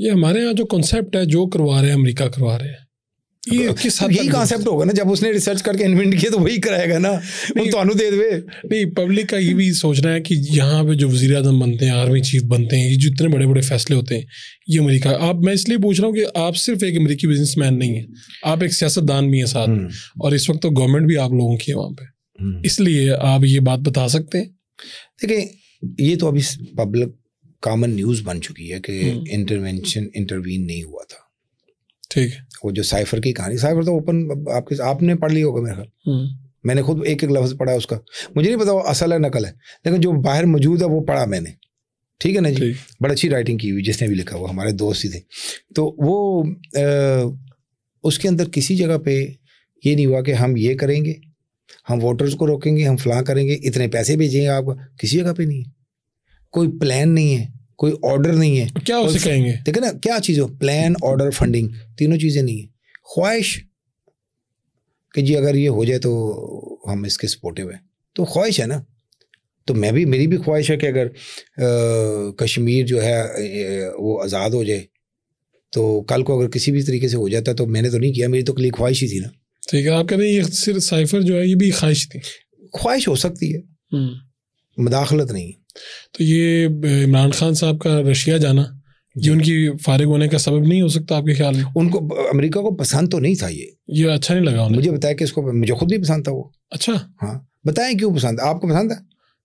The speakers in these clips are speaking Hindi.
ये हमारे यहाँ जो कॉन्सेप्ट है जो करवा रहे हैं अमेरिका करवा रहे हैं ये किस हद यही कॉन्सेप्ट होगा ना जब उसने रिसर्च करके इन्वेंट किया तो वही कराएगा ना नहीं तो दे दे नहीं पब्लिक का ये भी सोचना है कि यहाँ पे जो वजी अजम बनते हैं आर्मी चीफ बनते हैं ये जितने बड़े बड़े फैसले होते हैं ये अमेरिका आप मैं इसलिए पूछ रहा हूँ कि आप सिर्फ एक अमरीकी बिजनेसमैन नहीं है आप एक सियासतदान भी हैं साथ हम्म। और इस वक्त तो गवर्नमेंट भी आप लोगों की है वहाँ पे हम्म। इसलिए आप ये बात बता सकते हैं देखिए ये तो अभी पब्लिक कॉमन न्यूज बन चुकी है कि इंटरवेंशन हम्म। इंटरवीन नहीं हुआ था ठीक है वो जो साइफर की कहानी साइफर तो ओपन आपके आपने पढ़ लिया होगा मेरे ख्याल हम्म। मैंने खुद एक एक लफ्ज़ पढ़ा उसका मुझे नहीं पता वो असल है नकल है लेकिन जो बाहर मौजूद है वो पढ़ा मैंने ठीक है ना जी बड़ी अच्छी राइटिंग की हुई जिसने भी लिखा हुआ हमारे दोस्त ही थे तो वो आ, उसके अंदर किसी जगह पे ये नहीं हुआ कि हम ये करेंगे हम वोटर्स को रोकेंगे हम फलां करेंगे इतने पैसे भेजेंगे आपको किसी जगह पे नहीं है कोई प्लान नहीं है कोई ऑर्डर नहीं है क्या उसे कहेंगे देखे ना क्या चीज़ हो प्लान ऑर्डर फंडिंग तीनों चीज़ें नहीं है ख्वाहिश कि जी अगर ये हो जाए तो हम इसके सपोर्टिव हैं तो ख्वाहिश है ना तो मैं भी मेरी भी ख्वाहिश है कि अगर आ, कश्मीर जो है वो आज़ाद हो जाए तो कल को अगर किसी भी तरीके से हो जाता तो मैंने तो नहीं किया मेरी तो कली ख्वाहिश ही थी ना ठीक है आप कह रहे हैं ये सिर्फ साइफर जो है ये भी ख्वाहिश थी ख्वाहिश हो सकती है हम्म। मदाखलत नहीं तो ये इमरान खान साहब का रशिया जाना ये उनकी फारिग होने का सबब नहीं हो सकता आपके ख्याल में उनको अमेरिका को पसंद तो नहीं था ये ये अच्छा नहीं लगा उन्हें मुझे बताया कि इसको मुझे खुद नहीं पसंद था वो अच्छा हाँ बताएं क्यों पसंद आपको पसंद है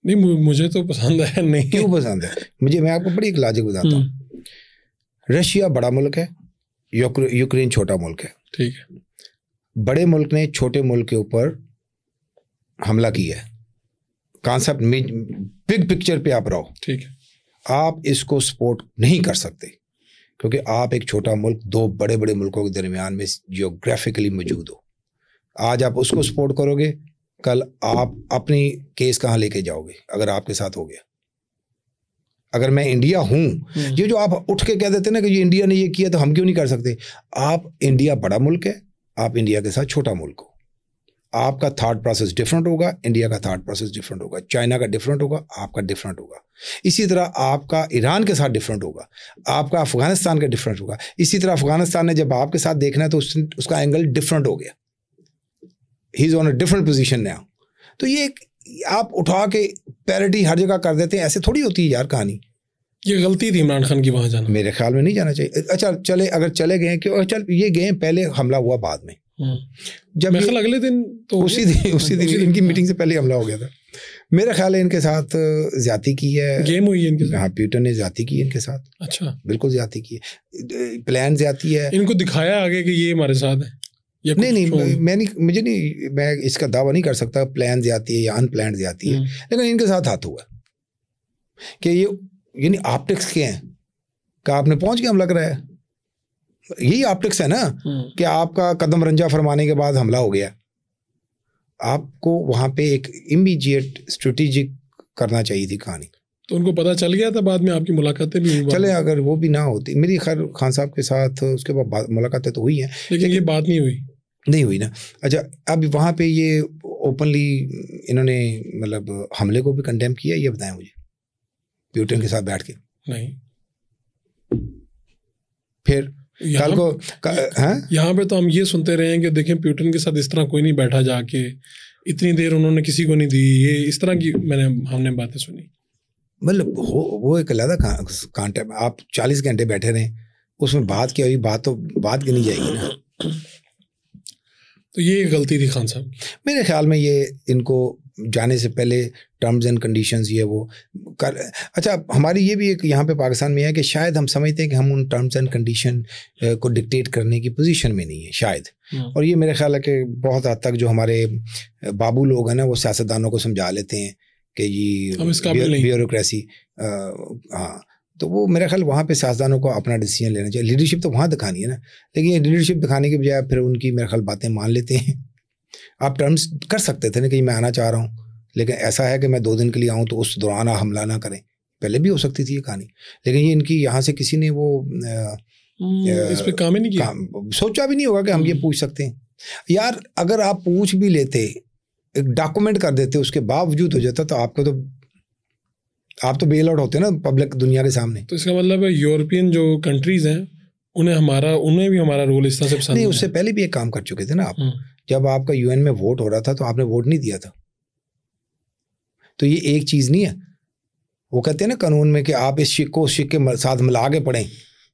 नहीं मुझे तो पसंद है नहीं क्यों पसंद है मुझे मैं आपको बड़ी एक लाजिक बताता हम्म। हूँ रशिया बड़ा मुल्क है यूक्रेन छोटा मुल्क है ठीक है बड़े मुल्क ने छोटे मुल्क के ऊपर हमला किया है कॉन्सेप्ट बिग पिक्चर पे आप रहो ठीक है आप इसको सपोर्ट नहीं कर सकते क्योंकि आप एक छोटा मुल्क दो बड़े बड़े मुल्कों के दरमियान में जियोग्राफिकली मौजूद हो आज आप उसको सपोर्ट करोगे कल आप अपनी केस कहाँ लेके जाओगे अगर आपके साथ हो गया अगर मैं इंडिया हूं हम्म। ये जो आप उठ के कह देते ना कि ये इंडिया ने ये किया तो हम क्यों नहीं कर सकते आप इंडिया बड़ा मुल्क है आप इंडिया के साथ छोटा मुल्क हो आपका थाट प्रोसेस डिफरेंट होगा इंडिया का थाट प्रोसेस डिफरेंट होगा चाइना का डिफरेंट होगा आपका डिफरेंट होगा इसी तरह आपका ईरान के साथ डिफरेंट होगा आपका अफगानिस्तान का डिफरेंट होगा इसी तरह अफगानिस्तान ने जब आपके साथ देखना है तो उस, उसका एंगल डिफरेंट हो गया he is on a different position नया तो ये आप उठा के पैरिटी हर जगह कर देते हैं ऐसे थोड़ी होती है यार कहानी ये गलती थी इमरान खान की वहाँ जाना मेरे ख्याल में नहीं जाना चाहिए अच्छा चले अगर चले गए क्यों चल ये गए पहले हमला हुआ बाद में हम्म। जब मेरे अगले दिन तो उसी दिन उसी दिन इनकी मीटिंग हाँ। से पहले हमला हो गया था मेरा ख्याल है इनके साथ ज्यादा की है गेम हुई है इनके साथ हाँ प्यूटर ने ज्यादा की है इनके साथ अच्छा बिल्कुल ज्यादा की है प्लान ज्यादा है इनको दिखाया आगे कि ये हमारे साथ है नहीं नहीं मैं नहीं मुझे नहीं मैं इसका दावा नहीं कर सकता प्लान जाती है या अनप्लान जाती है हम्म। लेकिन इनके साथ हाथ हुआ कि ये यानी आपटिक्स के हैं का आपने पहुंच के रहा है यही ऑप्टिक्स है ना हम्म। कि आपका कदम रंजा फरमाने के बाद हमला हो गया आपको वहां पे एक इमीजिएट स्ट्रेटेजिक करना चाहिए थी कहानी तो उनको पता चल गया था बाद में आपकी मुलाकातें भी चले अगर वो भी ना होती मेरी खैर खान साहब के साथ उसके बाद मुलाकातें तो हुई हैं लेकिन ये बात नहीं हुई नहीं हुई ना अच्छा अब वहाँ पे ये ओपनली इन्होंने मतलब हमले को भी कंडेम किया ये बताएं मुझे प्यूटन के साथ बैठ के नहीं फिर कल को हैं यहाँ पे तो हम ये सुनते रहे हैं कि देखें प्यूटन के साथ इस तरह कोई नहीं बैठा जाके इतनी देर उन्होंने किसी को नहीं दी ये इस तरह की मैंने हमने बातें सुनी मतलब हो वो एक अलग कांटे आप चालीस घंटे बैठे रहे उसमें बात क्या हुई बात तो बात गिनी जाएगी ना तो ये गलती थी खान साहब मेरे ख्याल में ये इनको जाने से पहले टर्म्स एंड कंडीशंस ये वो कर अच्छा हमारी ये भी एक यहाँ पे पाकिस्तान में है कि शायद हम समझते हैं कि हम उन टर्म्स एंड कंडीशन को डिक्टेट करने की पोजीशन में नहीं है शायद हम्म। और ये मेरे ख्याल है कि बहुत हद तक जो हमारे बाबू लोग हैं ना वो सियासतदानों को समझा लेते हैं कि ये ब्यूरोसी हाँ तो वो मेरे ख्याल वहाँ पे सियासदानों को अपना डिसीजन लेना चाहिए लीडरशिप तो वहाँ दिखानी है ना लेकिन लीडरशिप दिखाने के बजाय फिर उनकी मेरा ख्याल बातें मान लेते हैं आप टर्म्स कर सकते थे ना कि मैं आना चाह रहा हूँ लेकिन ऐसा है कि मैं दो दिन के लिए आऊँ तो उस दौरान आप हमला ना करें पहले भी हो सकती थी ये कहानी लेकिन ये इनकी यहाँ से किसी ने वो हम्म, इस पर काम ही नहीं किया सोचा भी नहीं होगा कि हम ये हम्म। पूछ सकते हैं यार अगर आप पूछ भी लेते एक डॉक्यूमेंट कर देते उसके बावजूद हो जाता तो आपको तो आप तो बेल आउट होते ना पब्लिक दुनिया के सामने तो इसका मतलब है यूरोपियन जो कंट्रीज हैं उन्हें हमारा उन्हें भी हमारा रोल इस तरह से पसंद नहीं उससे पहले भी एक काम कर चुके थे ना आप हम्म। जब आपका यूएन में वोट हो रहा था तो आपने वोट नहीं दिया था तो ये एक चीज़ नहीं है वो कहते हैं ना कानून में कि आप इस शिक को उस शिक के साथ मिला के पढ़ें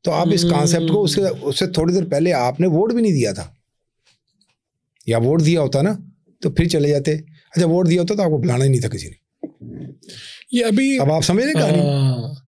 तो आप इस कॉन्सेप्ट को उससे हम्म। उससे थोड़ी देर पहले आपने वोट भी नहीं दिया था या वोट दिया होता ना तो फिर चले जाते अच्छा वोट दिया होता तो आपको बुलाना ही नहीं था किसी ने ये अभी अब आप समझ रहे कहानी हाँ।